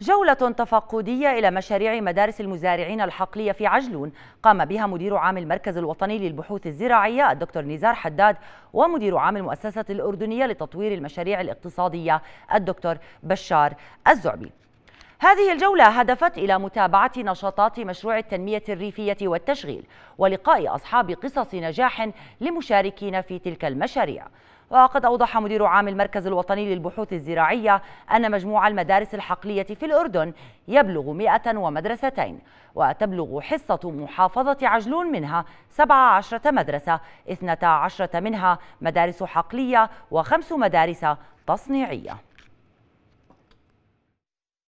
جولة تفقدية إلى مشاريع مدارس المزارعين الحقلية في عجلون قام بها مدير عام المركز الوطني للبحوث الزراعية الدكتور نزار حداد ومدير عام المؤسسة الأردنية لتطوير المشاريع الاقتصادية الدكتور بشار الزعبي هذه الجولة هدفت إلى متابعة نشاطات مشروع التنمية الريفية والتشغيل ولقاء أصحاب قصص نجاح لمشاركين في تلك المشاريع وقد أوضح مدير عام المركز الوطني للبحوث الزراعية أن مجموع المدارس الحقلية في الأردن يبلغ 100 ومدرستين وتبلغ حصة محافظة عجلون منها 17 مدرسة 12 منها مدارس حقلية وخمس مدارس تصنيعية